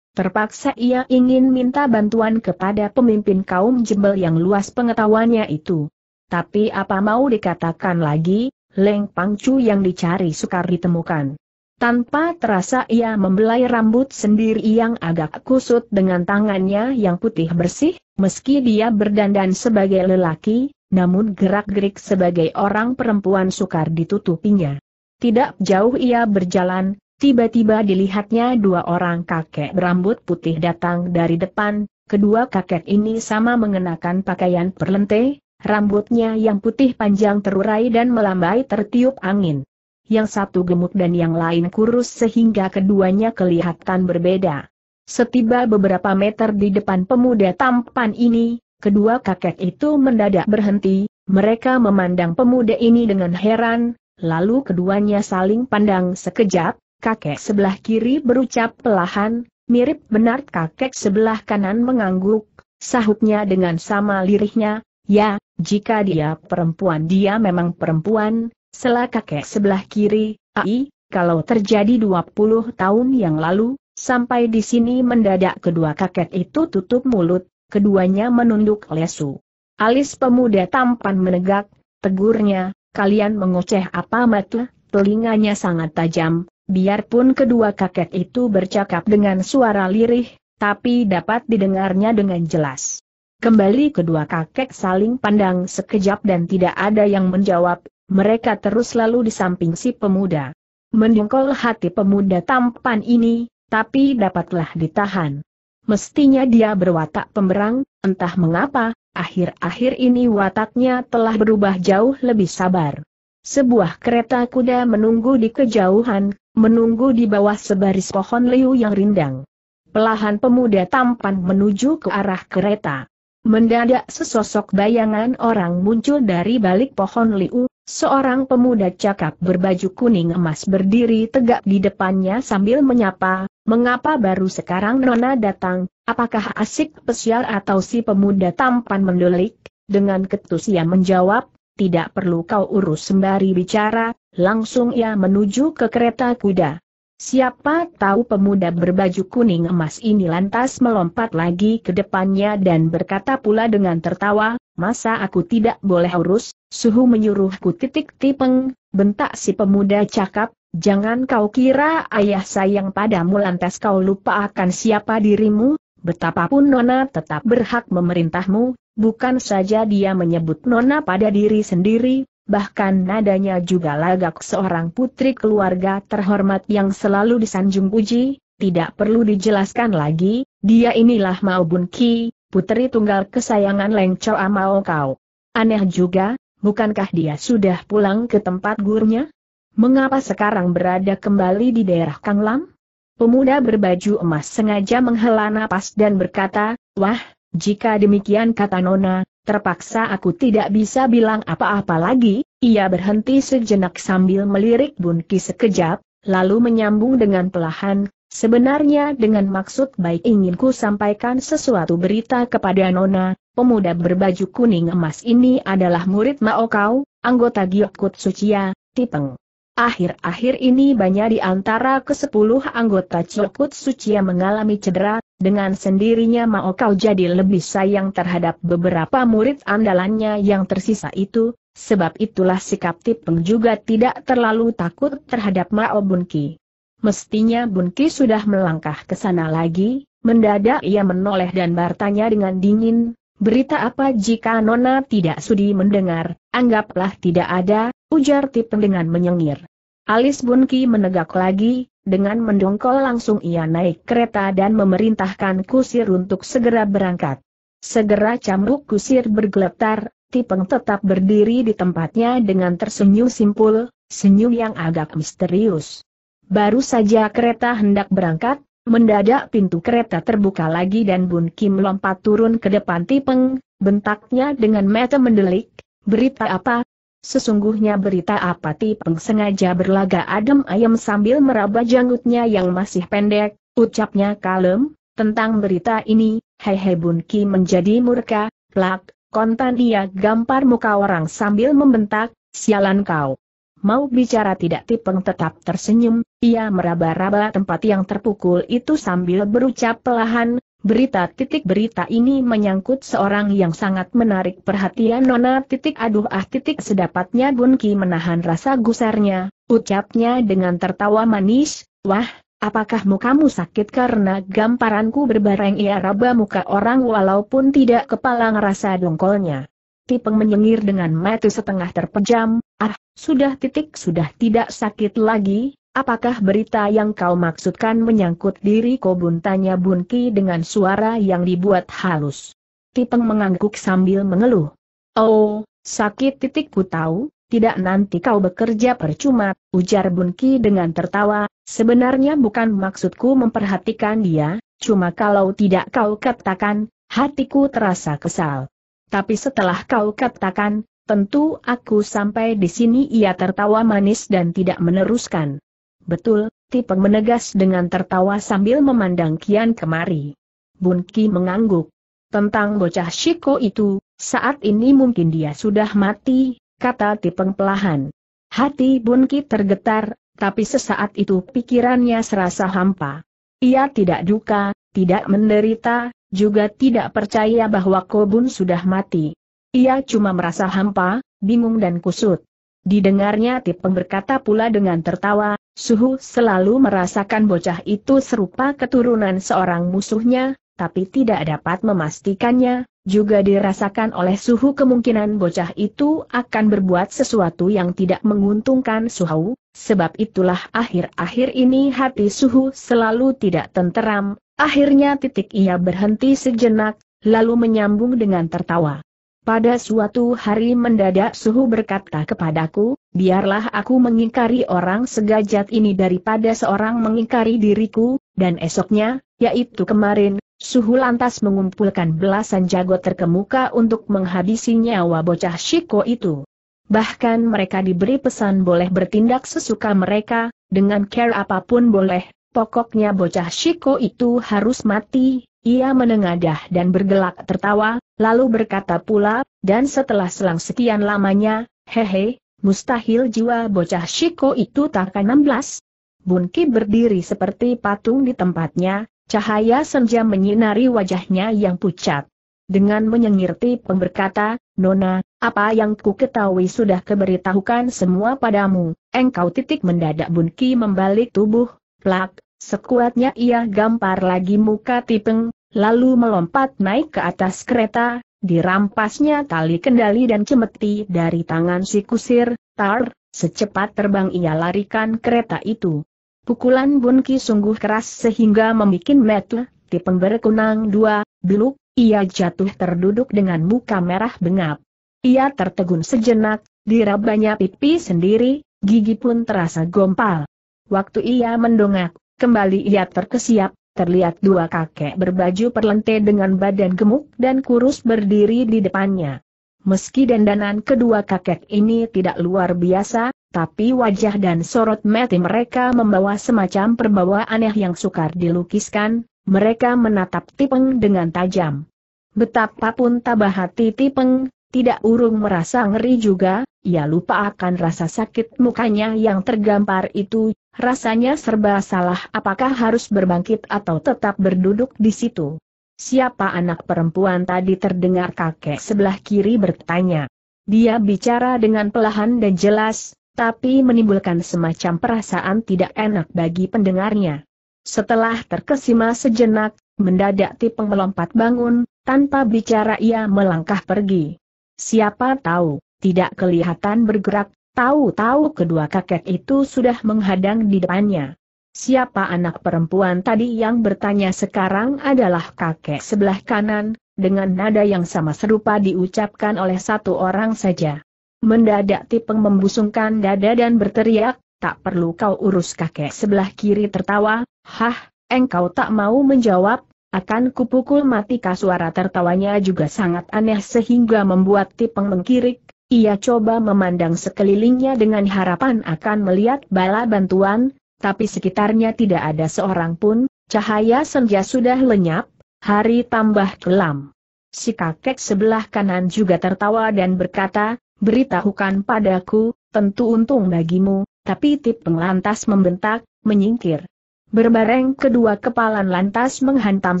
Terpaksa ia ingin minta bantuan kepada pemimpin kaum jembel yang luas pengetahuannya itu. Tapi apa mau dikatakan lagi, Leng Pangcu yang dicari sukar ditemukan. Tanpa terasa ia membelai rambut sendiri yang agak kusut dengan tangannya yang putih bersih, meski dia berdandan sebagai lelaki, namun gerak-gerik sebagai orang perempuan sukar ditutupinya. Tidak jauh ia berjalan, tiba-tiba dilihatnya dua orang kakek berambut putih datang dari depan, kedua kakek ini sama mengenakan pakaian perlenteh. Rambutnya yang putih panjang terurai dan melambai tertiup angin. Yang satu gemuk dan yang lain kurus sehingga keduanya kelihatan berbeda. Setiba beberapa meter di depan pemuda tampan ini, kedua kakek itu mendadak berhenti, mereka memandang pemuda ini dengan heran, lalu keduanya saling pandang sekejap, kakek sebelah kiri berucap pelahan, mirip benar kakek sebelah kanan mengangguk, sahutnya dengan sama lirihnya, ya, jika dia perempuan dia memang perempuan, Selah kakek sebelah kiri, ai, kalau terjadi 20 tahun yang lalu, sampai di sini mendadak kedua kakek itu tutup mulut, keduanya menunduk lesu. Alis pemuda tampan menegak, tegurnya, kalian mengoceh apa matle? telinganya sangat tajam, biarpun kedua kakek itu bercakap dengan suara lirih, tapi dapat didengarnya dengan jelas. Kembali kedua kakek saling pandang sekejap dan tidak ada yang menjawab, mereka terus lalu di samping si pemuda. Mendengkol hati pemuda tampan ini, tapi dapatlah ditahan. Mestinya dia berwatak pemberang, entah mengapa, akhir-akhir ini wataknya telah berubah jauh lebih sabar. Sebuah kereta kuda menunggu di kejauhan, menunggu di bawah sebaris pohon liu yang rindang. Pelahan pemuda tampan menuju ke arah kereta. Mendadak sesosok bayangan orang muncul dari balik pohon liu, seorang pemuda cakap berbaju kuning emas berdiri tegak di depannya sambil menyapa, mengapa baru sekarang Nona datang, apakah asik pesiar atau si pemuda tampan mendelik? Dengan ketus ia menjawab, tidak perlu kau urus sembari bicara, langsung ia menuju ke kereta kuda. Siapa tahu pemuda berbaju kuning emas ini lantas melompat lagi ke depannya dan berkata pula dengan tertawa, masa aku tidak boleh urus, suhu menyuruhku titik tipeng, bentak si pemuda cakap, jangan kau kira ayah sayang padamu lantas kau lupa akan siapa dirimu, betapapun Nona tetap berhak memerintahmu, bukan saja dia menyebut Nona pada diri sendiri, bahkan nadanya juga lagak seorang putri keluarga terhormat yang selalu disanjung puji, tidak perlu dijelaskan lagi, dia inilah Mao Bun Ki, putri tunggal kesayangan Leng Choa Mao Kau. Aneh juga, bukankah dia sudah pulang ke tempat gurunya? Mengapa sekarang berada kembali di daerah Kang Lam? Pemuda berbaju emas sengaja menghela napas dan berkata, Wah, jika demikian kata Nona, Terpaksa aku tidak bisa bilang apa-apa lagi, ia berhenti sejenak sambil melirik Bunki sekejap, lalu menyambung dengan pelahan, sebenarnya dengan maksud baik inginku sampaikan sesuatu berita kepada Nona, pemuda berbaju kuning emas ini adalah murid Maokau, anggota Giyokut Suciya, Tipeng. Akhir-akhir ini banyak di antara kesepuluh anggota Cokut yang mengalami cedera, dengan sendirinya mau kau jadi lebih sayang terhadap beberapa murid andalannya yang tersisa itu, sebab itulah sikap Tipeng juga tidak terlalu takut terhadap Mao Bunki. Mestinya Bunki sudah melangkah ke sana lagi, mendadak ia menoleh dan bertanya dengan dingin, berita apa jika Nona tidak sudi mendengar, anggaplah tidak ada, Ujar Tipen dengan menyengir. Alis Bunki menegak lagi, dengan mendongkol langsung ia naik kereta dan memerintahkan kusir untuk segera berangkat. Segera cambuk kusir bergeletar, Tipeng tetap berdiri di tempatnya dengan tersenyum simpul, senyum yang agak misterius. Baru saja kereta hendak berangkat, mendadak pintu kereta terbuka lagi dan Bun Kim lompat turun ke depan Tipeng, bentaknya dengan mata mendelik, berita apa, Sesungguhnya berita ti Peng sengaja berlaga adem ayam sambil meraba janggutnya yang masih pendek, ucapnya kalem, tentang berita ini, Hehe bunki menjadi murka, plak, kontan ia gampar muka orang sambil membentak, sialan kau. Mau bicara tidak tipeng tetap tersenyum, ia meraba-raba tempat yang terpukul itu sambil berucap pelahan, Berita titik berita ini menyangkut seorang yang sangat menarik perhatian Nona titik aduh ah titik sedapatnya Bunki menahan rasa gusarnya, ucapnya dengan tertawa manis, wah, apakah mukamu sakit karena gamparanku berbareng ia raba muka orang walaupun tidak kepala ngerasa dongkolnya. Tipeng menyengir dengan mata setengah terpejam, ah, sudah titik sudah tidak sakit lagi, Apakah berita yang kau maksudkan menyangkut diri Kobun? Tanya Bunki dengan suara yang dibuat halus. Tipeng mengangguk sambil mengeluh. Oh, sakit titikku tahu, tidak nanti kau bekerja percuma, ujar Bunki dengan tertawa, sebenarnya bukan maksudku memperhatikan dia, cuma kalau tidak kau katakan, hatiku terasa kesal. Tapi setelah kau katakan, tentu aku sampai di sini ia tertawa manis dan tidak meneruskan. Betul, Tipeng menegas dengan tertawa sambil memandang Kian kemari. Bun Ki mengangguk. Tentang bocah Shiko itu, saat ini mungkin dia sudah mati, kata Tipeng pelahan. Hati Bun Ki tergetar, tapi sesaat itu pikirannya serasa hampa. Ia tidak duka, tidak menderita, juga tidak percaya bahwa Kobun sudah mati. Ia cuma merasa hampa, bingung dan kusut. Didengarnya Tipeng berkata pula dengan tertawa, Suhu selalu merasakan bocah itu serupa keturunan seorang musuhnya, tapi tidak dapat memastikannya, juga dirasakan oleh Suhu kemungkinan bocah itu akan berbuat sesuatu yang tidak menguntungkan Suhu, sebab itulah akhir-akhir ini hati Suhu selalu tidak tenteram, akhirnya titik ia berhenti sejenak, lalu menyambung dengan tertawa. Pada suatu hari mendadak suhu berkata kepadaku, biarlah aku mengingkari orang segajat ini daripada seorang mengingkari diriku, dan esoknya, yaitu kemarin, suhu lantas mengumpulkan belasan jago terkemuka untuk menghabisi nyawa bocah Shiko itu. Bahkan mereka diberi pesan boleh bertindak sesuka mereka, dengan care apapun boleh, pokoknya bocah Shiko itu harus mati, ia menengadah dan bergelak tertawa, lalu berkata pula, dan setelah selang sekian lamanya, hehe, mustahil jiwa bocah Shiko itu takkan 16. Bunki berdiri seperti patung di tempatnya, cahaya senja menyinari wajahnya yang pucat. Dengan menyengirti pemberkata, Nona, apa yang ku ketahui sudah keberitahukan semua padamu, engkau titik mendadak Bunki membalik tubuh, plak, sekuatnya ia gampar lagi muka tipeng, lalu melompat naik ke atas kereta, dirampasnya tali kendali dan cemeti dari tangan si kusir, tar, secepat terbang ia larikan kereta itu. Pukulan Bunki sungguh keras sehingga membuat di penggerak berkunang dua, dulu. ia jatuh terduduk dengan muka merah bengap. Ia tertegun sejenak, dirabanya pipi sendiri, gigi pun terasa gompal. Waktu ia mendongak, kembali ia terkesiap, terlihat dua kakek berbaju perlente dengan badan gemuk dan kurus berdiri di depannya. Meski dandanan kedua kakek ini tidak luar biasa, tapi wajah dan sorot mata mereka membawa semacam perbawa aneh yang sukar dilukiskan, mereka menatap Tipeng dengan tajam. Betapapun tabah hati Tipeng, tidak urung merasa ngeri juga, ia lupa akan rasa sakit mukanya yang tergampar itu, Rasanya serba salah apakah harus berbangkit atau tetap berduduk di situ. Siapa anak perempuan tadi terdengar kakek sebelah kiri bertanya. Dia bicara dengan pelahan dan jelas, tapi menimbulkan semacam perasaan tidak enak bagi pendengarnya. Setelah terkesima sejenak, mendadak tipe melompat bangun, tanpa bicara ia melangkah pergi. Siapa tahu, tidak kelihatan bergerak, Tahu-tahu kedua kakek itu sudah menghadang di depannya. Siapa anak perempuan tadi yang bertanya sekarang adalah kakek sebelah kanan, dengan nada yang sama serupa diucapkan oleh satu orang saja. Mendadak Tipeng membusungkan dada dan berteriak, tak perlu kau urus kakek sebelah kiri tertawa, hah, engkau tak mau menjawab, akan kupukul mati suara tertawanya juga sangat aneh sehingga membuat Tipeng mengkirik, ia coba memandang sekelilingnya dengan harapan akan melihat bala bantuan, tapi sekitarnya tidak ada seorang pun, cahaya senja sudah lenyap, hari tambah kelam. Si kakek sebelah kanan juga tertawa dan berkata, beritahukan padaku, tentu untung bagimu, tapi tip penglantas membentak, menyingkir. Berbareng kedua kepalan lantas menghantam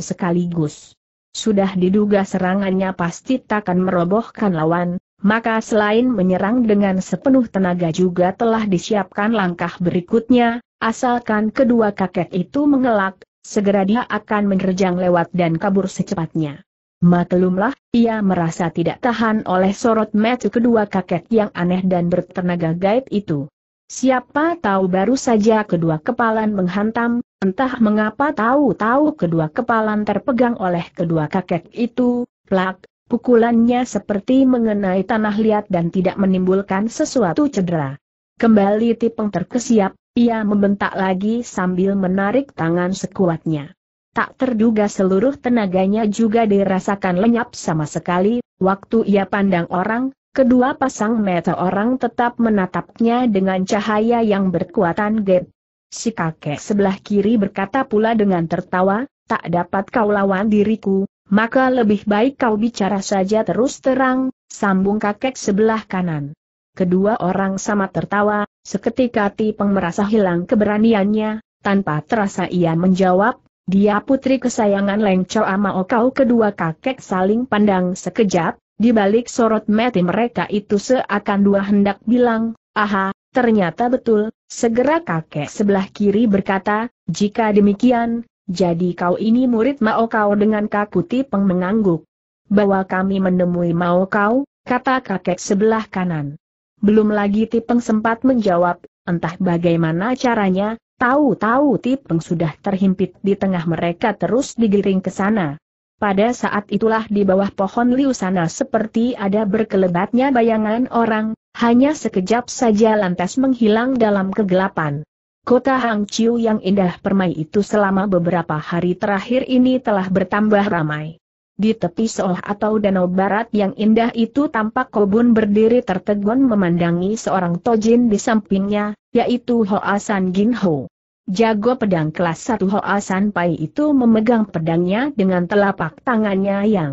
sekaligus. Sudah diduga serangannya pasti takkan merobohkan lawan, maka selain menyerang dengan sepenuh tenaga juga telah disiapkan langkah berikutnya, asalkan kedua kakek itu mengelak, segera dia akan menerjang lewat dan kabur secepatnya. Maklumlah, ia merasa tidak tahan oleh sorot mata kedua kakek yang aneh dan bertenaga gaib itu. Siapa tahu baru saja kedua kepalan menghantam, entah mengapa tahu-tahu kedua kepalan terpegang oleh kedua kakek itu, plak, Pukulannya seperti mengenai tanah liat dan tidak menimbulkan sesuatu cedera. Kembali Tipeng terkesiap, ia membentak lagi sambil menarik tangan sekuatnya. Tak terduga seluruh tenaganya juga dirasakan lenyap sama sekali, waktu ia pandang orang, kedua pasang mata orang tetap menatapnya dengan cahaya yang berkuatan gap. Si kakek sebelah kiri berkata pula dengan tertawa, tak dapat kau lawan diriku, maka lebih baik kau bicara saja terus terang, sambung kakek sebelah kanan. Kedua orang sama tertawa, seketika Tipeng merasa hilang keberaniannya, tanpa terasa ia menjawab, dia putri kesayangan Leng Ama kau kedua kakek saling pandang sekejap, di balik sorot mati mereka itu seakan dua hendak bilang, aha, ternyata betul, segera kakek sebelah kiri berkata, jika demikian, jadi kau ini murid Mao kau dengan kaku tipeng mengangguk. Bawa kami menemui Mao kau, kata kakek sebelah kanan. Belum lagi tipeng sempat menjawab, entah bagaimana caranya, tahu-tahu tipeng sudah terhimpit di tengah mereka terus digiring ke sana. Pada saat itulah di bawah pohon liusana seperti ada berkelebatnya bayangan orang, hanya sekejap saja lantas menghilang dalam kegelapan. Kota Hangzhou yang indah permai itu selama beberapa hari terakhir ini telah bertambah ramai. Di tepi seolah atau danau barat yang indah itu tampak kobun berdiri tertegun memandangi seorang tojin di sampingnya, yaitu Hoa San Gin Ho. Jago pedang kelas 1 Hoa San Pai itu memegang pedangnya dengan telapak tangannya yang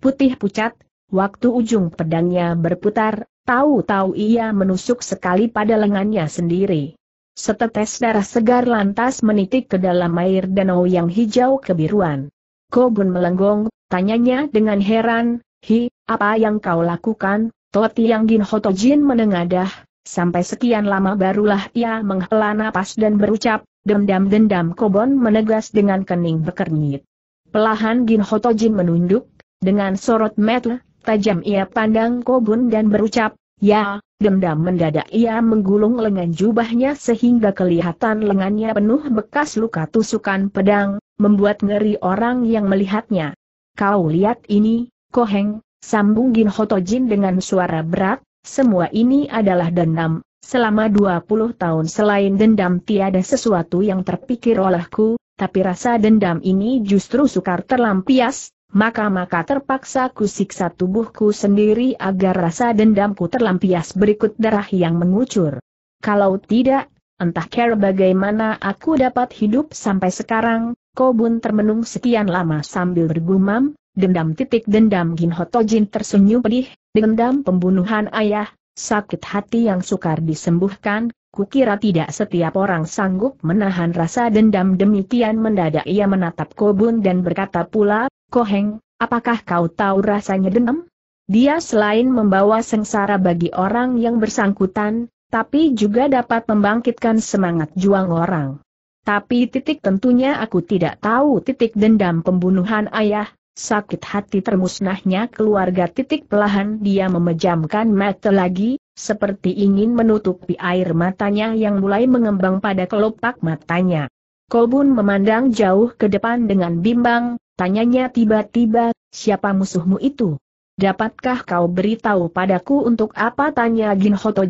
putih pucat, waktu ujung pedangnya berputar, tahu-tahu ia menusuk sekali pada lengannya sendiri. Setetes darah segar lantas menitik ke dalam air danau yang hijau kebiruan. Kobun melenggong, tanyanya dengan heran, Hi, apa yang kau lakukan? Toti yang Gin Hotojin menengadah, sampai sekian lama barulah ia menghela napas dan berucap, dendam-dendam Kobon menegas dengan kening berkernyit. Pelahan Gin Hotojin menunduk, dengan sorot mata, tajam ia pandang Kobun dan berucap, Ya, dendam mendadak ia menggulung lengan jubahnya sehingga kelihatan lengannya penuh bekas luka tusukan pedang, membuat ngeri orang yang melihatnya. Kau lihat ini, Koheng, sambung Gin Hotojin dengan suara berat, semua ini adalah dendam. Selama 20 tahun selain dendam tiada sesuatu yang terpikir olehku, tapi rasa dendam ini justru sukar terlampias, maka-maka terpaksa kusiksa tubuhku sendiri agar rasa dendamku terlampias berikut darah yang mengucur. Kalau tidak, entah care bagaimana aku dapat hidup sampai sekarang, Kobun termenung sekian lama sambil bergumam, dendam titik dendam Gin Hotojin tersenyum pedih, dendam pembunuhan ayah, sakit hati yang sukar disembuhkan, Kukira tidak setiap orang sanggup menahan rasa dendam demikian mendadak ia menatap kobun dan berkata pula, Koheng, apakah kau tahu rasanya dendam? Dia selain membawa sengsara bagi orang yang bersangkutan, tapi juga dapat membangkitkan semangat juang orang. Tapi titik tentunya aku tidak tahu titik dendam pembunuhan ayah, sakit hati termusnahnya keluarga titik pelahan dia memejamkan mata lagi, seperti ingin menutupi air matanya yang mulai mengembang pada kelopak matanya. Kobun memandang jauh ke depan dengan bimbang, Tanyanya tiba-tiba, siapa musuhmu itu? Dapatkah kau beritahu padaku untuk apa tanya Jin Hoto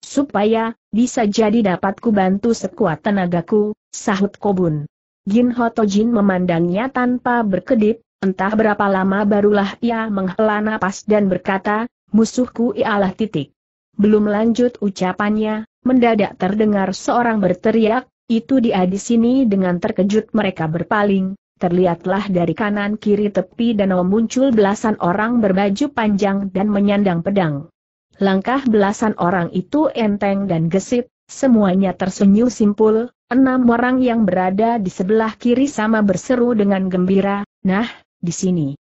Supaya, bisa jadi dapatku bantu sekuat tenagaku, sahut Kobun. Jin Hoto memandangnya tanpa berkedip, entah berapa lama barulah ia menghela nafas dan berkata, musuhku ialah titik. Belum lanjut ucapannya, mendadak terdengar seorang berteriak, itu dia di sini dengan terkejut mereka berpaling, Terlihatlah dari kanan kiri tepi danau oh, muncul belasan orang berbaju panjang dan menyandang pedang. Langkah belasan orang itu enteng dan gesit, semuanya tersenyum simpul, enam orang yang berada di sebelah kiri sama berseru dengan gembira, nah, di sini,